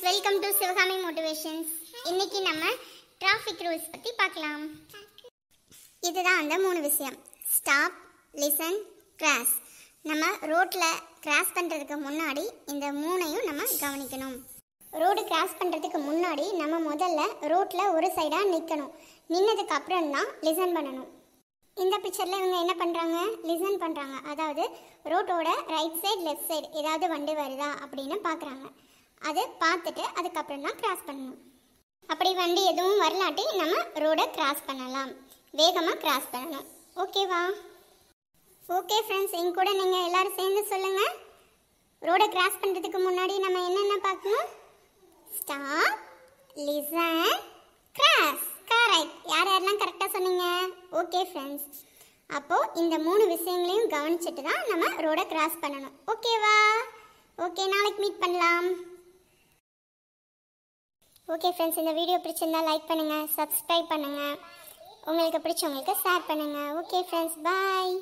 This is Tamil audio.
friends welcome to Sivakami motivations இன்னைக்கு நம்ம டிராஃபிக் ரூல்ஸ் பற்றி பார்க்கலாம் இதுதான் அந்த மூணு விஷயம் ஸ்டாப் லிசன் கிராஸ் நம்ம ரோட்டில் கிராஸ் பண்ணுறதுக்கு முன்னாடி இந்த மூணையும் நம்ம கவனிக்கணும் ரோடு கிராஸ் பண்ணுறதுக்கு முன்னாடி நம்ம முதல்ல ரோட்டில் ஒரு சைடாக நிற்கணும் நின்னதுக்கு அப்புறம் தான் லிசன் பண்ணணும் இந்த பிக்சரில் இவங்க என்ன பண்ணுறாங்க லிசன் பண்ணுறாங்க அதாவது ரோட்டோட ரைட் சைடு லெஃப்ட் சைடு ஏதாவது வண்டி வருதா அப்படின்னு பார்க்குறாங்க அதை பார்த்துட்டு அதுக்கப்புறம் தான் கிராஸ் பண்ணணும் அப்படி வண்டி எதுவும் வரலாட்டி நம்ம ரோடை கிராஸ் பண்ணலாம் வேகமாக கிராஸ் பண்ணணும் ஓகேவா ஓகே ஃப்ரெண்ட்ஸ் எங்க கூட நீங்கள் எல்லோரும் சேர்ந்து சொல்லுங்கள் ரோடை கிராஸ் பண்ணுறதுக்கு முன்னாடி நம்ம என்னென்ன பார்க்கணும் ஸ்டாப் லிசன் கிராஸ் கரெக்ட் யார் யாரெல்லாம் கரெக்டாக சொன்னீங்க ஓகே ஃப்ரெண்ட்ஸ் அப்போது இந்த மூணு விஷயங்களையும் கவனிச்சிட்டு தான் நம்ம ரோடை கிராஸ் பண்ணணும் ஓகேவா ஓகே நாளைக்கு மீட் பண்ணலாம் ஓகே ஃப்ரெண்ட்ஸ் இந்த வீடியோ பிடிச்சிருந்தா லைக் பண்ணுங்கள் சப்ஸ்கிரைப் பண்ணுங்கள் உங்களுக்கு பிடிச்சவங்களுக்கு ஷேர் பண்ணுங்கள் ஓகே ஃப்ரெண்ட்ஸ் பாய்